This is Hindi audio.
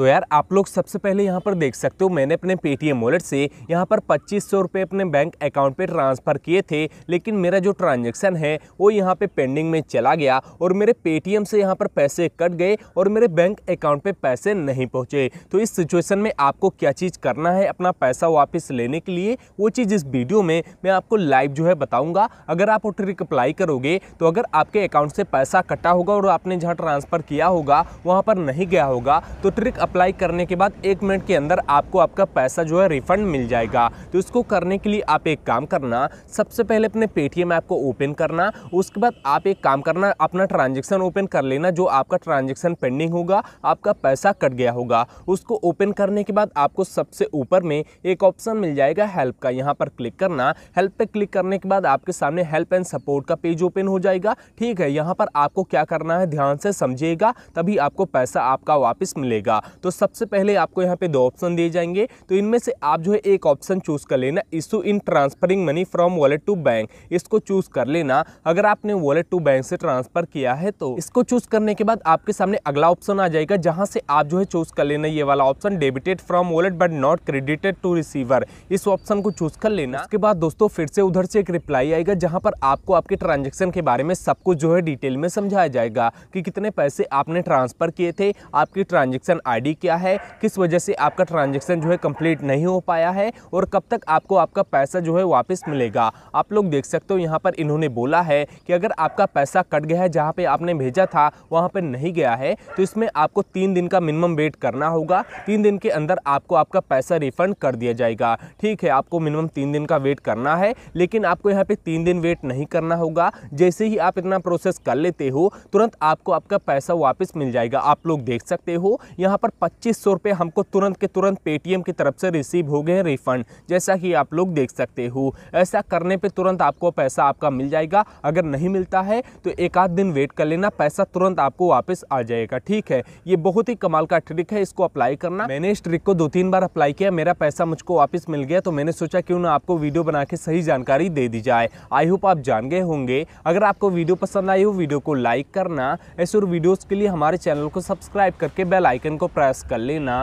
तो यार आप लोग सबसे पहले यहाँ पर देख सकते हो मैंने अपने पेटीएम वॉलेट से यहाँ पर पच्चीस सौ रुपये अपने बैंक अकाउंट पे ट्रांसफ़र किए थे लेकिन मेरा जो ट्रांजेक्शन है वो यहाँ पे पेंडिंग में चला गया और मेरे पेटीएम से यहाँ पर पैसे कट गए और मेरे बैंक अकाउंट पे पैसे नहीं पहुँचे तो इस सिचुएसन में आपको क्या चीज़ करना है अपना पैसा वापस लेने के लिए वो चीज़ इस वीडियो में मैं आपको लाइव जो है बताऊँगा अगर आप वो ट्रिक अप्लाई करोगे तो अगर आपके अकाउंट से पैसा कटा होगा और आपने जहाँ ट्रांसफ़र किया होगा वहाँ पर नहीं गया होगा तो ट्रिक अप्लाई करने के बाद एक मिनट के अंदर आपको आपका पैसा जो है रिफंड मिल जाएगा तो इसको करने के लिए आप एक काम करना सबसे पहले अपने पेटीएम ऐप को ओपन करना उसके बाद आप एक काम करना अपना ट्रांजेक्शन ओपन कर लेना जो आपका ट्रांजेक्शन पेंडिंग होगा आपका पैसा कट गया होगा उसको ओपन करने के बाद आपको सबसे ऊपर में एक ऑप्शन मिल जाएगा हेल्प का यहाँ पर क्लिक करना हेल्प पर क्लिक करने के बाद आपके सामने हेल्प एंड सपोर्ट का पेज ओपन हो जाएगा ठीक है यहाँ पर आपको क्या करना है ध्यान से समझिएगा तभी आपको पैसा आपका वापस मिलेगा तो सबसे पहले आपको यहाँ पे दो ऑप्शन दिए जाएंगे तो इनमें से आप जो है एक ऑप्शन चूज़ कर लेना issue in transferring money from wallet to bank इसको चूज़ कर लेना अगर आपने वॉलेट टू बैंक से ट्रांसफ़र किया है तो इसको चूज़ करने के बाद आपके सामने अगला ऑप्शन आ जाएगा जहां से आप जो है चूज़ कर लेना ये वाला option debited from wallet but not credited to receiver इस ऑप्शन को चूज़ कर लेना उसके बाद दोस्तों फिर से उधर से एक रिप्लाई आएगा जहां पर आपको आपके ट्रांजेक्शन के बारे में सब कुछ जो है डिटेल में समझाया जाएगा कि कितने पैसे आपने ट्रांसफ़र किए थे आपकी ट्रांजेक्शन आई आईडी क्या है किस वजह से आपका ट्रांजेक्शन जो है कंप्लीट नहीं हो पाया है और कब तक आपको आपका पैसा जो है वापस मिलेगा आप लोग देख सकते हो यहाँ पर इन्होंने बोला है कि अगर आपका पैसा कट गया है जहाँ पर आपने भेजा था वहाँ पर नहीं गया है तो इसमें आपको तीन दिन का मिनिमम वेट करना होगा तीन दिन के अंदर आपको आपका पैसा रिफंड कर दिया जाएगा ठीक है आपको मिनिमम तीन दिन का वेट करना है लेकिन आपको यहाँ पे तीन दिन वेट नहीं करना होगा जैसे ही आप इतना प्रोसेस कर लेते हो तुरंत आपको आपका पैसा वापस मिल जाएगा आप लोग देख सकते हो यहाँ पर पर पच्चीस सौ रुपये हमको तुरंत के तुरंत पेटीएम की तरफ से रिसीव हो गए रिफ़ंड जैसा कि आप लोग देख सकते हो ऐसा करने पे तुरंत आपको पैसा आपका मिल जाएगा अगर नहीं मिलता है तो एक आध दिन वेट कर लेना पैसा तुरंत आपको वापस आ जाएगा ठीक है ये बहुत ही कमाल का ट्रिक है इसको अप्लाई करना मैंने इस ट्रिक को दो तीन बार अप्लाई किया मेरा पैसा मुझको वापस मिल गया तो मैंने सोचा क्यों ना आपको वीडियो बना के सही जानकारी दे दी जाए आई होप आप जान गए होंगे अगर आपको वीडियो पसंद आई हो वीडियो को लाइक करना ऐसे और वीडियोज़ के लिए हमारे चैनल को सब्सक्राइब करके बेल आइकन को प्रेस प्रयास कर लेना